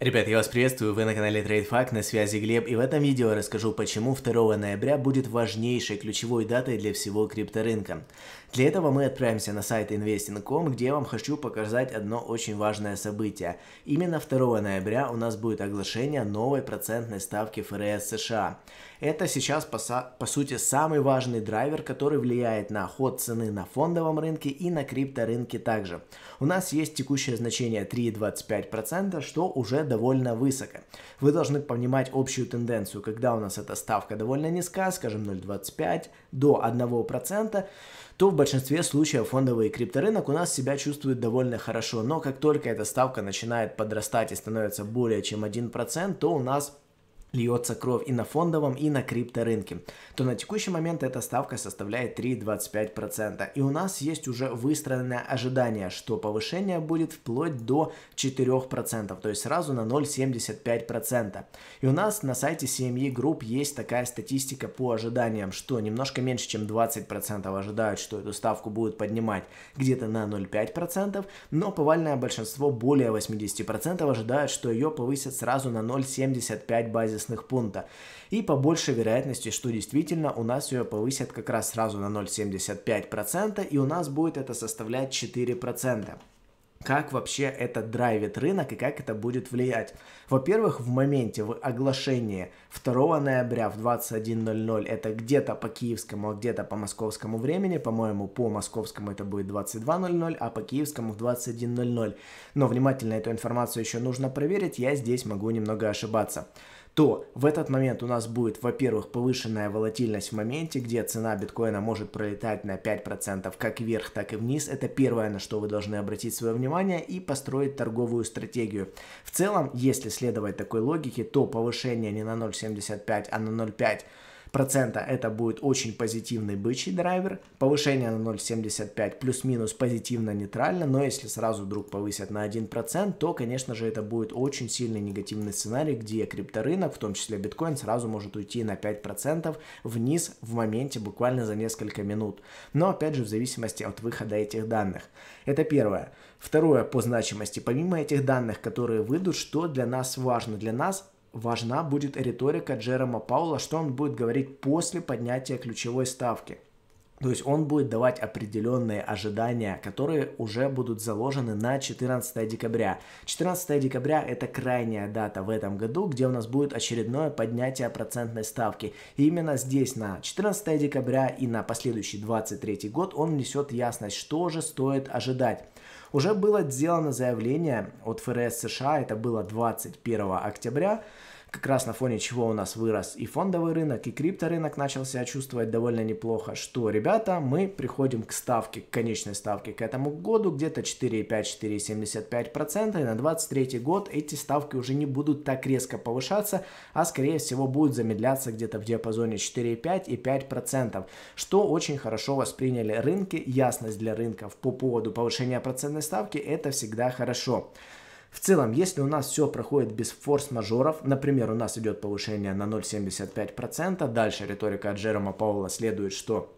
Ребят, я вас приветствую, вы на канале TradeFact, на связи Глеб, и в этом видео я расскажу, почему 2 ноября будет важнейшей ключевой датой для всего крипторынка. Для этого мы отправимся на сайт investing.com, где я вам хочу показать одно очень важное событие. Именно 2 ноября у нас будет оглашение новой процентной ставки ФРС США. Это сейчас, по, по сути, самый важный драйвер, который влияет на ход цены на фондовом рынке и на крипторынке также. У нас есть текущее значение 3,25%, что уже довольно высоко. Вы должны понимать общую тенденцию, когда у нас эта ставка довольно низкая, скажем 0,25 до 1%, то в большинстве случаев фондовый крипторынок у нас себя чувствует довольно хорошо. Но как только эта ставка начинает подрастать и становится более чем 1%, то у нас льется кровь и на фондовом, и на крипторынке, то на текущий момент эта ставка составляет 3,25%. И у нас есть уже выстроенное ожидание, что повышение будет вплоть до 4%, то есть сразу на 0,75%. И у нас на сайте CME Group есть такая статистика по ожиданиям, что немножко меньше, чем 20% ожидают, что эту ставку будут поднимать где-то на 0,5%, но повальное большинство более 80% ожидают, что ее повысят сразу на 0,75 базис базисных пункта. И по большей вероятности, что действительно у нас ее повысят как раз сразу на 0,75%, и у нас будет это составлять 4% как вообще это драйвит рынок и как это будет влиять. Во-первых, в моменте в оглашении 2 ноября в 21.00, это где-то по киевскому, а где-то по московскому времени, по-моему, по московскому это будет 22.00, а по киевскому 21.00. Но внимательно эту информацию еще нужно проверить, я здесь могу немного ошибаться то в этот момент у нас будет, во-первых, повышенная волатильность в моменте, где цена биткоина может пролетать на 5% как вверх, так и вниз. Это первое, на что вы должны обратить свое внимание и построить торговую стратегию. В целом, если следовать такой логике, то повышение не на 0,75, а на 0,5 процента это будет очень позитивный бычий драйвер. Повышение на 0,75 плюс-минус позитивно-нейтрально, но если сразу вдруг повысят на 1%, то, конечно же, это будет очень сильный негативный сценарий, где крипторынок, в том числе биткоин, сразу может уйти на 5% вниз в моменте буквально за несколько минут. Но, опять же, в зависимости от выхода этих данных. Это первое. Второе по значимости. Помимо этих данных, которые выйдут, что для нас важно? Для нас важна будет риторика Джерома Паула, что он будет говорить после поднятия ключевой ставки. То есть он будет давать определенные ожидания, которые уже будут заложены на 14 декабря. 14 декабря это крайняя дата в этом году, где у нас будет очередное поднятие процентной ставки. И именно здесь на 14 декабря и на последующий 23 год он несет ясность, что же стоит ожидать уже было сделано заявление от ФРС США, это было 21 октября, как раз на фоне чего у нас вырос и фондовый рынок, и крипторынок начал себя чувствовать довольно неплохо, что, ребята, мы приходим к ставке, к конечной ставке к этому году, где-то 4,5-4,75%, и на 23 год эти ставки уже не будут так резко повышаться, а скорее всего будут замедляться где-то в диапазоне 4,5 и 5%, что очень хорошо восприняли рынки, ясность для рынков по поводу повышения процентной ставки, это всегда хорошо. В целом, если у нас все проходит без форс-мажоров, например, у нас идет повышение на 0,75%, дальше риторика от Джерома Пауэлла следует, что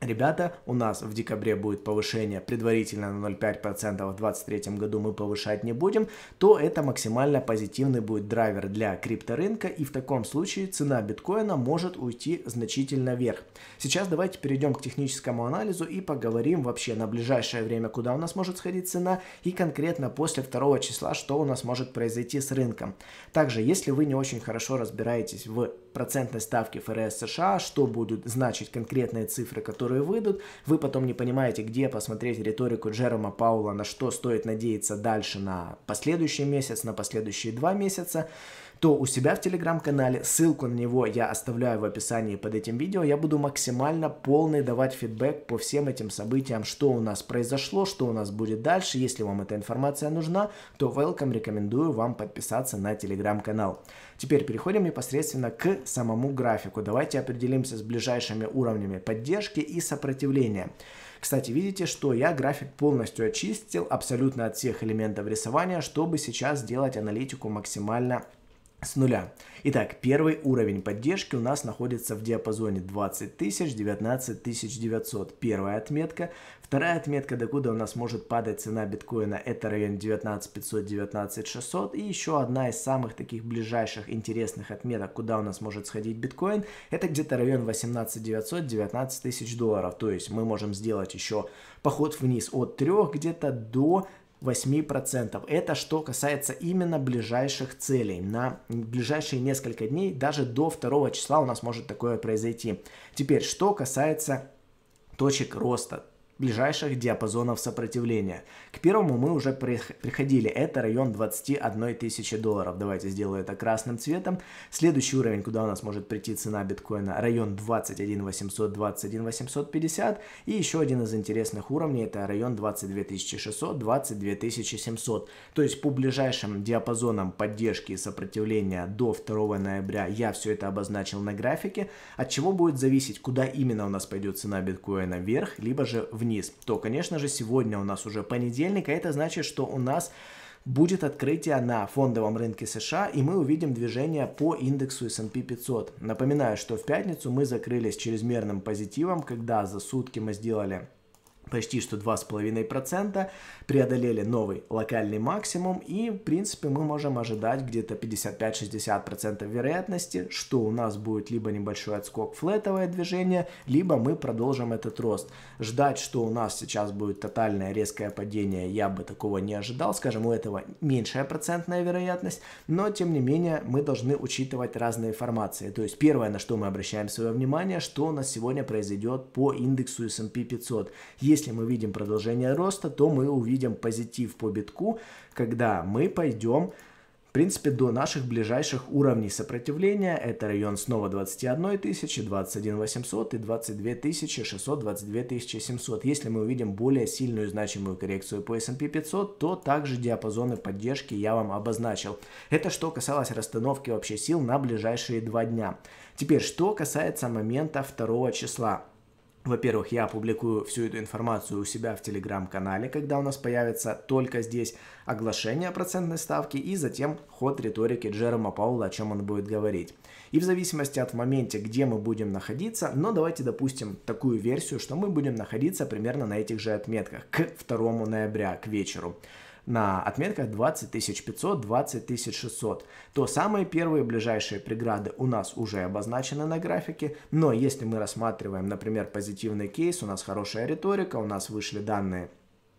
Ребята, у нас в декабре будет повышение предварительно на 0,5%, в 2023 году мы повышать не будем, то это максимально позитивный будет драйвер для крипторынка, и в таком случае цена биткоина может уйти значительно вверх. Сейчас давайте перейдем к техническому анализу и поговорим вообще на ближайшее время, куда у нас может сходить цена, и конкретно после 2 числа, что у нас может произойти с рынком. Также, если вы не очень хорошо разбираетесь в процентной ставке ФРС США, что будут значить конкретные цифры, которые которые выйдут. Вы потом не понимаете, где посмотреть риторику Джерома Паула, на что стоит надеяться дальше на последующий месяц, на последующие два месяца то у себя в телеграм-канале, ссылку на него я оставляю в описании под этим видео, я буду максимально полный давать фидбэк по всем этим событиям, что у нас произошло, что у нас будет дальше. Если вам эта информация нужна, то welcome, рекомендую вам подписаться на телеграм-канал. Теперь переходим непосредственно к самому графику. Давайте определимся с ближайшими уровнями поддержки и сопротивления. Кстати, видите, что я график полностью очистил абсолютно от всех элементов рисования, чтобы сейчас сделать аналитику максимально с нуля. Итак, первый уровень поддержки у нас находится в диапазоне 20 тысяч, 19 тысяч 900. Первая отметка. Вторая отметка, докуда у нас может падать цена биткоина, это район 19 500, 19 600. И еще одна из самых таких ближайших интересных отметок, куда у нас может сходить биткоин, это где-то район 18 900, 19 тысяч долларов. То есть мы можем сделать еще поход вниз от 3 где-то до 8%. Это что касается именно ближайших целей. На ближайшие несколько дней, даже до 2 числа у нас может такое произойти. Теперь, что касается точек роста ближайших диапазонов сопротивления. К первому мы уже приходили, это район 21 тысячи долларов. Давайте сделаю это красным цветом. Следующий уровень, куда у нас может прийти цена биткоина, район 21 800, 21 850. И еще один из интересных уровней, это район 22 600, 22 700. То есть по ближайшим диапазонам поддержки и сопротивления до 2 ноября я все это обозначил на графике, от чего будет зависеть, куда именно у нас пойдет цена биткоина, вверх, либо же вниз вниз, то, конечно же, сегодня у нас уже понедельник, а это значит, что у нас будет открытие на фондовом рынке США, и мы увидим движение по индексу S&P 500. Напоминаю, что в пятницу мы закрылись чрезмерным позитивом, когда за сутки мы сделали почти что 2,5%, преодолели новый локальный максимум, и, в принципе, мы можем ожидать где-то 55-60% вероятности, что у нас будет либо небольшой отскок флетовое движение, либо мы продолжим этот рост. Ждать, что у нас сейчас будет тотальное резкое падение, я бы такого не ожидал, скажем, у этого меньшая процентная вероятность, но, тем не менее, мы должны учитывать разные формации. То есть, первое, на что мы обращаем свое внимание, что у нас сегодня произойдет по индексу S&P 500. Если если мы видим продолжение роста, то мы увидим позитив по битку, когда мы пойдем в принципе, до наших ближайших уровней сопротивления. Это район снова 21 тысячи, 21 800 и 22 тысячи 600, 22 тысячи 700. Если мы увидим более сильную значимую коррекцию по S&P 500, то также диапазоны поддержки я вам обозначил. Это что касалось расстановки вообще сил на ближайшие два дня. Теперь, что касается момента второго числа. Во-первых, я публикую всю эту информацию у себя в телеграм-канале, когда у нас появится только здесь оглашение процентной ставке, и затем ход риторики Джерома Паула, о чем он будет говорить. И в зависимости от момента, где мы будем находиться, но давайте допустим такую версию, что мы будем находиться примерно на этих же отметках к 2 ноября, к вечеру на отметках 20 500, 20500, 600, То самые первые ближайшие преграды у нас уже обозначены на графике, но если мы рассматриваем, например, позитивный кейс, у нас хорошая риторика, у нас вышли данные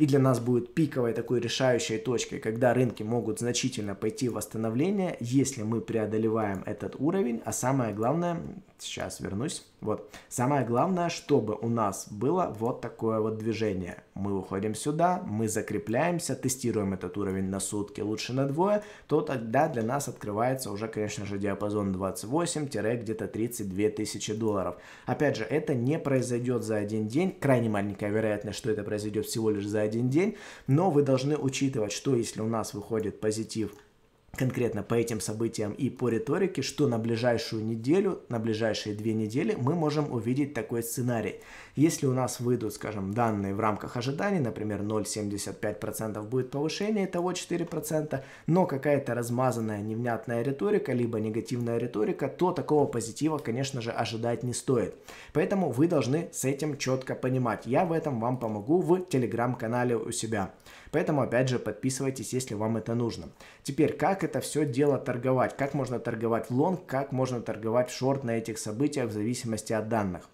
и для нас будет пиковой такой решающей точкой, когда рынки могут значительно пойти в восстановление, если мы преодолеваем этот уровень, а самое главное, сейчас вернусь, вот, самое главное, чтобы у нас было вот такое вот движение – мы выходим сюда, мы закрепляемся, тестируем этот уровень на сутки, лучше на двое, то тогда для нас открывается уже, конечно же, диапазон 28 где-то 32 тысячи долларов. Опять же, это не произойдет за один день, крайне маленькая вероятность, что это произойдет всего лишь за один день, но вы должны учитывать, что если у нас выходит позитив конкретно по этим событиям и по риторике, что на ближайшую неделю, на ближайшие две недели мы можем увидеть такой сценарий. Если у нас выйдут, скажем, данные в рамках ожиданий, например, 0,75% будет повышение, того 4%, но какая-то размазанная невнятная риторика, либо негативная риторика, то такого позитива, конечно же, ожидать не стоит. Поэтому вы должны с этим четко понимать. Я в этом вам помогу в телеграм-канале у себя. Поэтому, опять же, подписывайтесь, если вам это нужно. Теперь, как это все дело торговать? Как можно торговать в лонг, как можно торговать в шорт на этих событиях в зависимости от данных?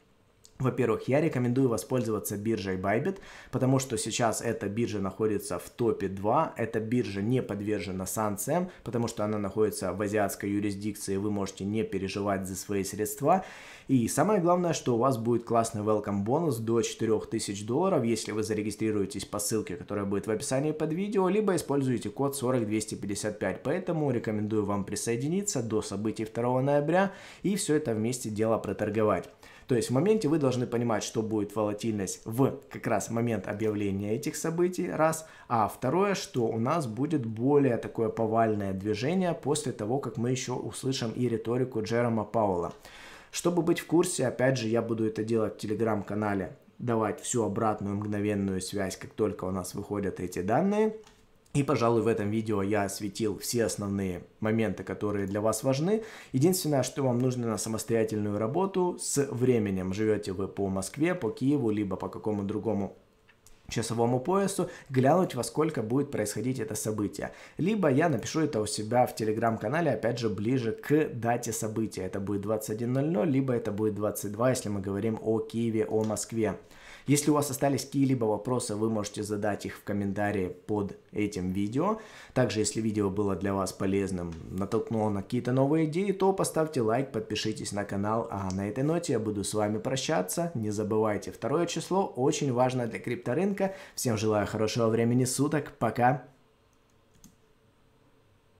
Во-первых, я рекомендую воспользоваться биржей Bybit, потому что сейчас эта биржа находится в топе 2. Эта биржа не подвержена санкциям, потому что она находится в азиатской юрисдикции, вы можете не переживать за свои средства. И самое главное, что у вас будет классный welcome бонус до 4000 долларов, если вы зарегистрируетесь по ссылке, которая будет в описании под видео, либо используете код 40255. Поэтому рекомендую вам присоединиться до событий 2 ноября и все это вместе дело проторговать. То есть в моменте вы должны понимать, что будет волатильность в как раз момент объявления этих событий, раз. А второе, что у нас будет более такое повальное движение после того, как мы еще услышим и риторику Джерома Паула. Чтобы быть в курсе, опять же, я буду это делать в телеграм-канале давать всю обратную мгновенную связь, как только у нас выходят эти данные. И, пожалуй, в этом видео я осветил все основные моменты, которые для вас важны. Единственное, что вам нужно на самостоятельную работу с временем. Живете вы по Москве, по Киеву, либо по какому то другому часовому поясу, глянуть во сколько будет происходить это событие. Либо я напишу это у себя в телеграм-канале, опять же, ближе к дате события. Это будет 21.00, либо это будет 22, если мы говорим о Киеве, о Москве. Если у вас остались какие-либо вопросы, вы можете задать их в комментарии под этим видео. Также, если видео было для вас полезным, натолкнуло на какие-то новые идеи, то поставьте лайк, подпишитесь на канал. А на этой ноте я буду с вами прощаться. Не забывайте, второе число очень важно для крипторынка. Всем желаю хорошего времени суток. Пока!